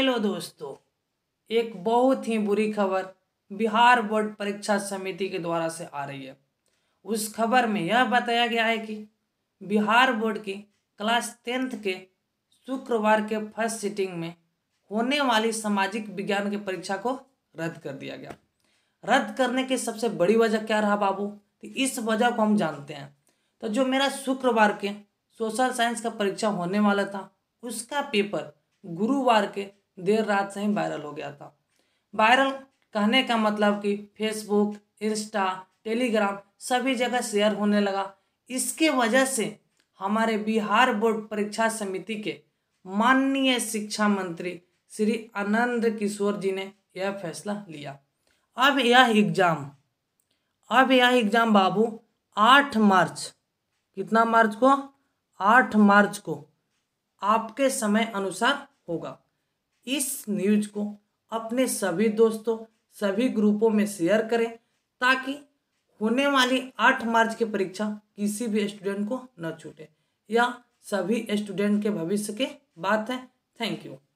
hello दोस्तों एक बहुत ही बुरी खबर बिहार बोर्ड परीक्षा समिति के द्वारा से आ रही है उस खबर में यह बताया गया है कि बिहार बोर्ड की क्लास टेंथ के शुक्रवार के फर्स्ट सिटिंग में होने वाली सामाजिक विज्ञान की परीक्षा को रद्द कर दिया गया रद्द करने की सबसे बड़ी वजह क्या रहा बाबू तो इस वजह को हम जानते हैं तो जो मेरा शुक्रवार के सोशल साइंस का परीक्षा होने वाला था उसका पेपर गुरुवार के देर रात से ही वायरल हो गया था वायरल कहने का मतलब कि फेसबुक इंस्टा टेलीग्राम सभी जगह शेयर होने लगा इसके वजह से हमारे बिहार बोर्ड परीक्षा समिति के माननीय शिक्षा मंत्री श्री आनंद किशोर जी ने यह फैसला लिया अब यह एग्ज़ाम अब यह एग्ज़ाम बाबू आठ मार्च कितना मार्च को आठ मार्च को आपके समय अनुसार होगा इस न्यूज को अपने सभी दोस्तों सभी ग्रुपों में शेयर करें ताकि होने वाली आठ मार्च की परीक्षा किसी भी स्टूडेंट को न छूटे यह सभी स्टूडेंट के भविष्य के बात है थैंक यू